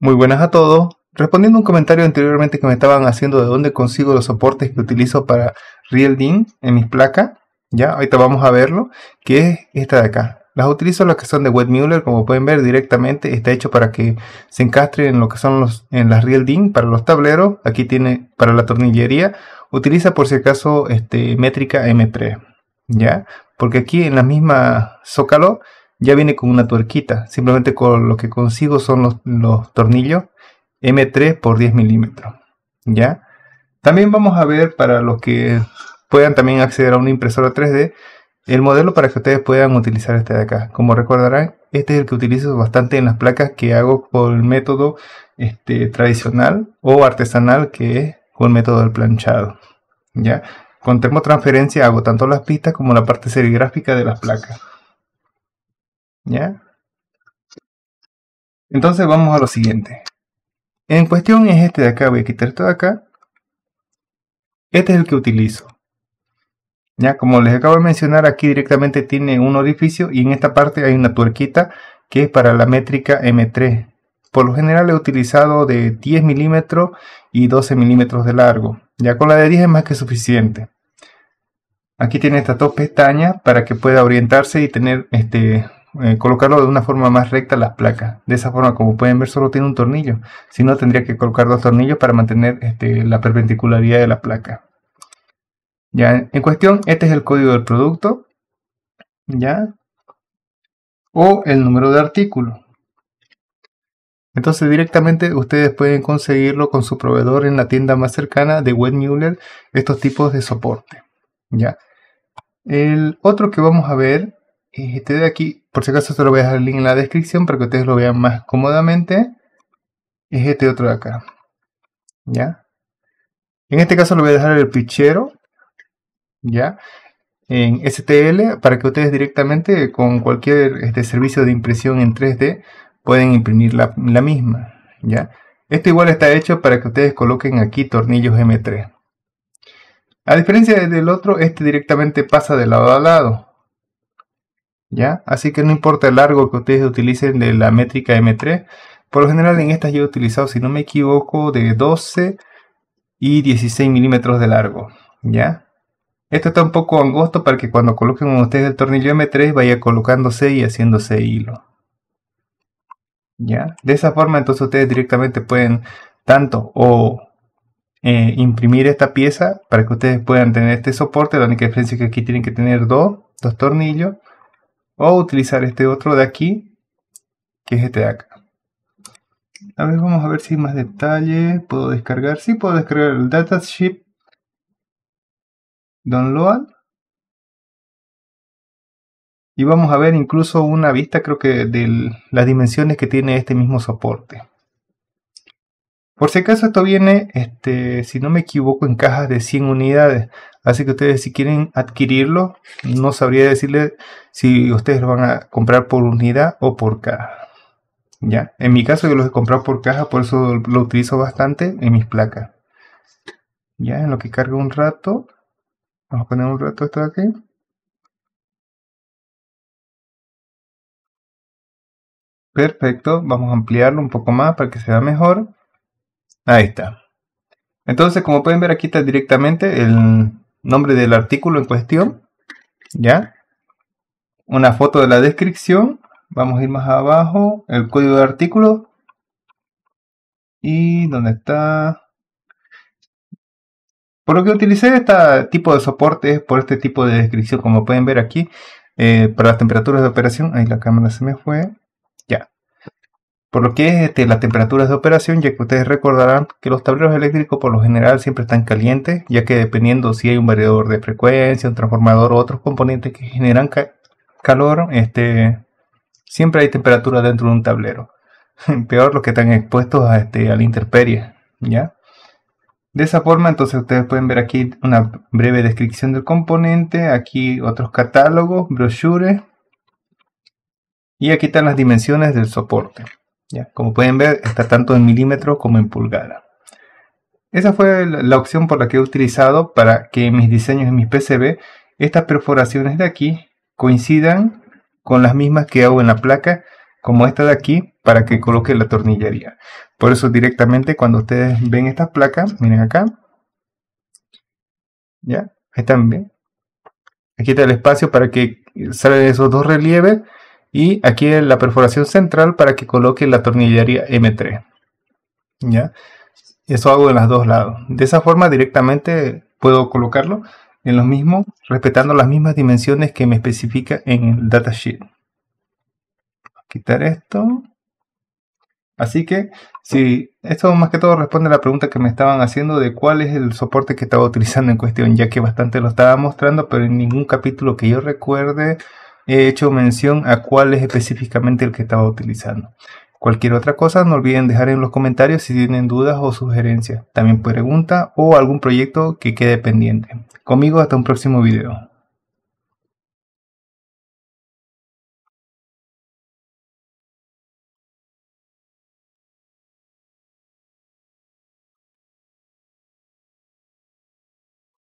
Muy buenas a todos. Respondiendo a un comentario anteriormente que me estaban haciendo de dónde consigo los soportes que utilizo para Real en mis placas, ya, ahorita vamos a verlo, que es esta de acá. Las utilizo las que son de Webmuller, como pueden ver directamente está hecho para que se encastre en lo que son los, en las Real para los tableros. Aquí tiene para la tornillería. Utiliza por si acaso este, métrica M3, ya, porque aquí en la misma Zócalo ya viene con una tuerquita. Simplemente con lo que consigo son los, tornillos M3 por 10 milímetros. ¿Ya? También vamos a ver para los que puedan también acceder a una impresora 3D el modelo para que ustedes puedan utilizar este de acá. Como recordarán, este es el que utilizo bastante en las placas que hago por el método este, tradicional o artesanal que es con el método del planchado. ¿Ya? Con termotransferencia hago tanto las pistas como la parte serigráfica de las placas. ¿Ya? Entonces vamos a lo siguiente. En cuestión es este de acá, voy a quitar esto de acá. Este es el que utilizo. Ya, como les acabo de mencionar, aquí directamente tiene un orificio y en esta parte hay una tuerquita que es para la métrica M3. Por lo general he utilizado de 10 milímetros y 12 milímetros de largo. Ya con la de 10 es más que suficiente. Aquí tiene estas dos pestañas para que pueda orientarse y tener este, eh, colocarlo de una forma más recta las placas. De esa forma, como pueden ver, solo tiene un tornillo. Si no, tendría que colocar dos tornillos para mantener este, la perpendicularidad de la placa. Ya, en cuestión, este es el código del producto. Ya. O el número de artículo. Entonces directamente ustedes pueden conseguirlo con su proveedor en la tienda más cercana de Wendmüller estos tipos de soporte. ¿ya? El otro que vamos a ver este eh, de aquí, por si acaso se lo voy a dejar el link en la descripción para que ustedes lo vean más cómodamente, es este otro de acá. ¿Ya? En este caso lo voy a dejar el pichero ¿ya? En STL para que ustedes directamente con cualquier este servicio de impresión en 3D pueden imprimir la, misma, ¿ya? Esto igual está hecho para que ustedes coloquen aquí tornillos M3. A diferencia del otro, este directamente pasa de lado a lado, ¿ya? Así que no importa el largo que ustedes utilicen de la métrica M3, por lo general en estas yo he utilizado, si no me equivoco, de 12 y 16 milímetros de largo, ¿ya? Esto está un poco angosto para que cuando coloquen ustedes el tornillo M3 vaya colocándose y haciéndose hilo. ¿Ya? De esa forma entonces ustedes directamente pueden tanto o eh, imprimir esta pieza para que ustedes puedan tener este soporte. La única diferencia es que aquí tienen que tener dos, dos tornillos o utilizar este otro de aquí que es este de acá a ver vamos a ver si hay más detalles, puedo descargar sí puedo descargar el datasheet download y vamos a ver incluso una vista creo que de las dimensiones que tiene este mismo soporte por si acaso esto viene, este, si no me equivoco, en cajas de 100 unidades. Así que ustedes si quieren adquirirlo, no sabría decirle si ustedes lo van a comprar por unidad o por caja. Ya, en mi caso yo los he comprado por caja, por eso lo utilizo bastante en mis placas. Ya, en lo que carga un rato, vamos a poner un rato esto de aquí. Perfecto, vamos a ampliarlo un poco más para que se vea mejor. Ahí está. Entonces, como pueden ver, aquí está directamente el, nombre del artículo en cuestión, ¿ya? Una foto de la descripción, vamos a ir más abajo, el código de artículo y dónde está. Por lo que utilicé este tipo de soporte por este tipo de descripción, como pueden ver aquí, eh, para las temperaturas de operación, ahí la cámara se me fue, por lo que es este, las temperaturas de operación, ya que ustedes recordarán que los tableros eléctricos por lo general siempre están calientes, ya que dependiendo si hay un variador de frecuencia, un transformador u otros componentes que generan calor, este, siempre hay temperatura dentro de un tablero. Peor los que están expuestos a, este, a la intemperie, ¿ya? De esa forma, entonces ustedes pueden ver aquí una breve descripción del componente, aquí otros catálogos, brochures, y aquí están las dimensiones del soporte. Como pueden ver, está tanto en milímetros como en pulgada. Esa fue la opción por la que he utilizado para que mis diseños en mis PCB estas perforaciones de aquí coincidan con las mismas que hago en la placa como esta de aquí para que coloque la tornillería. Por eso directamente cuando ustedes ven estas placas, miren acá, ya, están bien. Aquí está el espacio para que salgan esos dos relieves y aquí la perforación central para que coloque la tornillería M3. ¿Ya? Eso hago en los dos lados. De esa forma directamente puedo colocarlo en los mismos, respetando las mismas dimensiones que me especifica en el datasheet. Quitar esto. Así que, si esto más que todo responde a la pregunta que me estaban haciendo de cuál es el soporte que estaba utilizando en cuestión, ya que bastante lo estaba mostrando, pero en ningún capítulo que yo recuerde he hecho mención a cuál es específicamente el que estaba utilizando. Cualquier otra cosa, no olviden dejar en los comentarios si tienen dudas o sugerencias, también pregunta o algún proyecto que quede pendiente. Conmigo hasta un próximo video.